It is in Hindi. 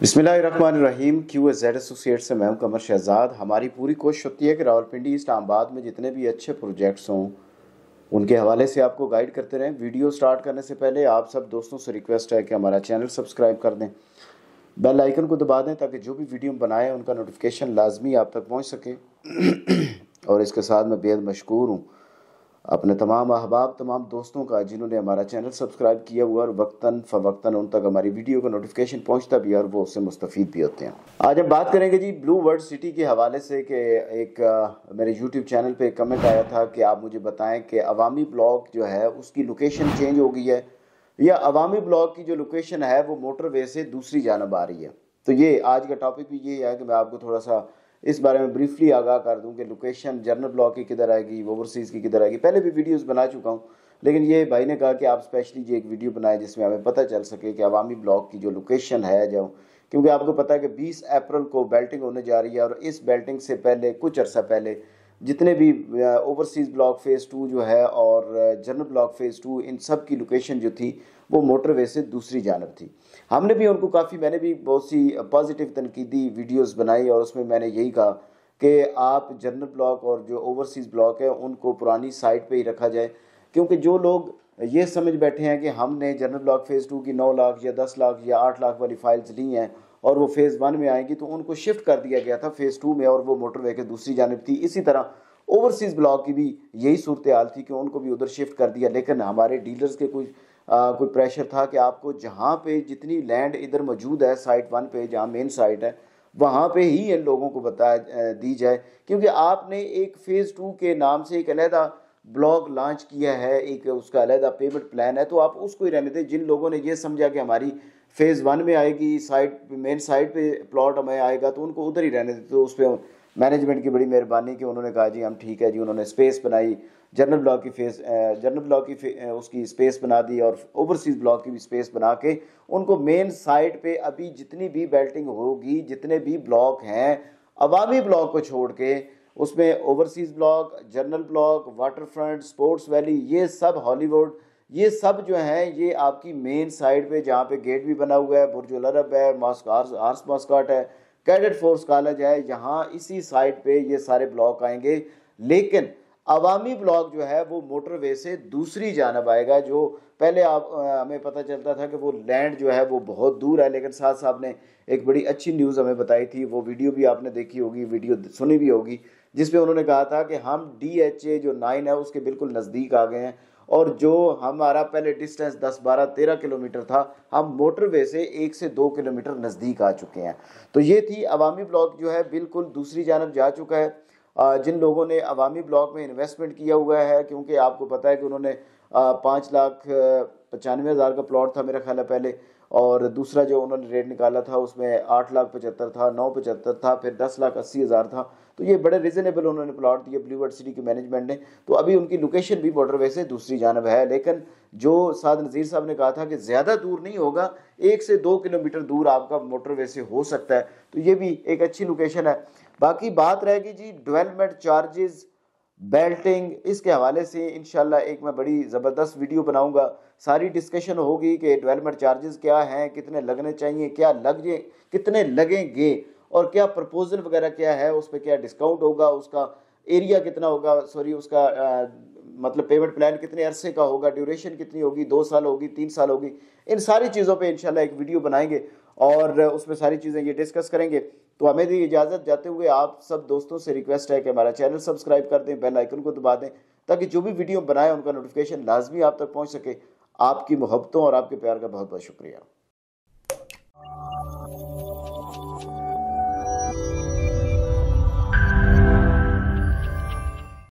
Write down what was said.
बिस्मिल्लाम क्यू एस जेड एसोसिएट से मैं कमर शहजाद हमारी पूरी कोशिश होती है कि रावलपिंडी इस्लामाबाद में जितने भी अच्छे प्रोजेक्ट्स हों उनके हवाले से आपको गाइड करते रहें वीडियो स्टार्ट करने से पहले आप सब दोस्तों से रिक्वेस्ट है कि हमारा चैनल सब्सक्राइब कर दें बेल आइकन को दबा दें ताकि जो भी वीडियो हम बनाएं उनका नोटिफिकेशन लाजमी आप तक पहुँच सके और इसके साथ मैं बेहद मशहूर हूँ अपने तमाम अहबाब तमाम दोस्तों का जिन्होंने हमारा चैनल सब्सक्राइब किया हुआ और वक्ता फ़वक्ता उन तक हमारी वीडियो का नोटिफिकेशन पहुंचता भी है और वो उससे मुस्तफ़ भी होते हैं आज हम बात करेंगे जी ब्लू वर्ड सिटी के हवाले से कि एक आ, मेरे यूट्यूब चैनल पर कमेंट आया था कि आप मुझे बताएं कि अवामी ब्लॉक जो है उसकी लोकेशन चेंज हो गई है या अवामी ब्लॉक की जो लोकेशन है वो मोटरवे से दूसरी जानब आ रही है तो ये आज का टॉपिक भी ये है कि मैं आपको थोड़ा सा इस बारे में ब्रीफली आगाह कर दूं कि लोकेशन जर्नल ब्लॉक की किधर आएगी ओवरसीज़ की किधर आएगी पहले भी वीडियोस बना चुका हूं लेकिन ये भाई ने कहा कि आप स्पेशली ये एक वीडियो बनाएं जिसमें हमें पता चल सके कि अवामी ब्लॉक की जो लोकेशन है जो क्योंकि आपको पता है कि बीस अप्रैल को बेल्टिंग होने जा रही है और इस बेल्टिंग से पहले कुछ अर्सा पहले जितने भी ओवरसीज़ ब्लॉक फ़ेज़ टू जो है और जनरल ब्लॉक फ़ेज़ टू इन सब की लोकेशन जो थी वो मोटरवे से दूसरी जानब थी हमने भी उनको काफ़ी मैंने भी बहुत सी पॉजिटिव तनकीदी वीडियोस बनाई और उसमें मैंने यही कहा कि आप जनरल ब्लॉक और जो ओवरसीज़ ब्लॉक है उनको पुरानी साइट पे ही रखा जाए क्योंकि जो लोग ये समझ बैठे हैं कि हमने जनरल ब्लॉक फ़ेज़ टू की नौ लाख या दस लाख या आठ लाख वाली फ़ाइल्स ली हैं और वो फेज़ वन में आएंगी तो उनको शिफ्ट कर दिया गया था फेज़ टू में और वो मोटरवे के दूसरी जानब थी इसी तरह ओवरसीज़ ब्लॉक की भी यही सूरत हाल थी कि उनको भी उधर शिफ्ट कर दिया लेकिन हमारे डीलर्स के कुछ आ, कोई प्रेशर था कि आपको जहाँ पे जितनी लैंड इधर मौजूद है साइट वन पे जहाँ मेन साइट है वहाँ पे ही इन लोगों को बताया दी जाए क्योंकि आपने एक फ़ेज़ टू के नाम से एक अलहदा ब्लॉग लॉन्च किया है एक उसका अलहदा पेमेंट प्लान है तो आप उसको ही रहने दें जिन लोगों ने ये समझा कि हमारी फेज़ वन में आएगी साइट मेन साइट पे प्लॉट हमें आएगा तो उनको उधर ही रहने देते तो उस पर मैनेजमेंट की बड़ी मेहरबानी कि उन्होंने कहा जी हम ठीक है जी उन्होंने स्पेस बनाई जनरल ब्लॉक की फेस जनरल ब्लॉक की फे, उसकी स्पेस बना दी और ओवरसीज ब्लॉक की भी स्पेस बना के उनको मेन साइट पे अभी जितनी भी बेल्टिंग होगी जितने भी ब्लॉक हैं अवामी ब्लॉक को छोड़ के उसमें overseas block general block water front sports valley ये सब हॉलीवुड ये सब जो हैं ये आपकी मेन साइड पे जहाँ पे गेट भी बना हुआ है बुर्जुल अरब है आर्स मॉस्काट है कैडेट फोर्स कॉलेज है यहाँ इसी साइड पे ये सारे ब्लॉक आएंगे लेकिन अवामी ब्लॉक जो है वो मोटरवे से दूसरी जानब आएगा जो पहले आप आ, हमें पता चलता था कि वो लैंड जो है वो बहुत दूर है लेकिन साथ साहब ने एक बड़ी अच्छी न्यूज़ हमें बताई थी वो वीडियो भी आपने देखी होगी वीडियो सुनी भी होगी जिसमें उन्होंने कहा था कि हम डी एच ए जो नाइन है उसके बिल्कुल नज़दीक आ गए हैं और जो हमारा पहले डिस्टेंस 10, 12, 13 किलोमीटर था हम मोटरवे से एक से दो किलोमीटर नज़दीक आ चुके हैं तो ये थी अवामी ब्लॉक जो है बिल्कुल दूसरी जानब जा चुका है जिन लोगों ने अवामी ब्लॉक में इन्वेस्टमेंट किया हुआ है क्योंकि आपको पता है कि उन्होंने पाँच लाख पचानवे हज़ार का प्लॉट था मेरा ख्याल है पहले और दूसरा जो उन्होंने रेट निकाला था उसमें आठ लाख पचहत्तर था नौ पचहत्तर था फिर दस लाख अस्सी हज़ार था तो ये बड़े रिजनेबल उन्होंने प्लाट दिए ब्लूवर्ड सिटी के मैनेजमेंट ने तो अभी उनकी लोकेशन भी बॉर्डर वे से दूसरी जानब है लेकिन जो साद नज़ीर साहब ने कहा था कि ज़्यादा दूर नहीं होगा एक से दो किलोमीटर दूर आपका मोटर से हो सकता है तो ये भी एक अच्छी लोकेशन है बाकी बात रहेगी जी डेवलपमेंट चार्जेज़ बेल्टिंग इसके हवाले से इन एक मैं बड़ी ज़बरदस्त वीडियो बनाऊंगा सारी डिस्कशन होगी कि डेवलपमेंट चार्जेस क्या हैं कितने लगने चाहिए क्या लग जाए कितने लगेंगे और क्या प्रपोजल वगैरह क्या है उस पर क्या डिस्काउंट होगा उसका एरिया कितना होगा सॉरी उसका आ, मतलब पेमेंट प्लान कितने अरसे का होगा ड्यूरेशन कितनी होगी दो साल होगी तीन साल होगी इन सारी चीज़ों पे इंशाल्लाह एक वीडियो बनाएंगे और उसमें सारी चीज़ें ये डिस्कस करेंगे तो हमें दी इजाज़त जाते हुए आप सब दोस्तों से रिक्वेस्ट है कि हमारा चैनल सब्सक्राइब कर दें बेल आइकन को दबा दें ताकि जो भी वीडियो बनाए उनका नोटिफिकेशन लाजमी आप तक पहुँच सके आपकी मोहब्बतों और आपके प्यार का बहुत बहुत शुक्रिया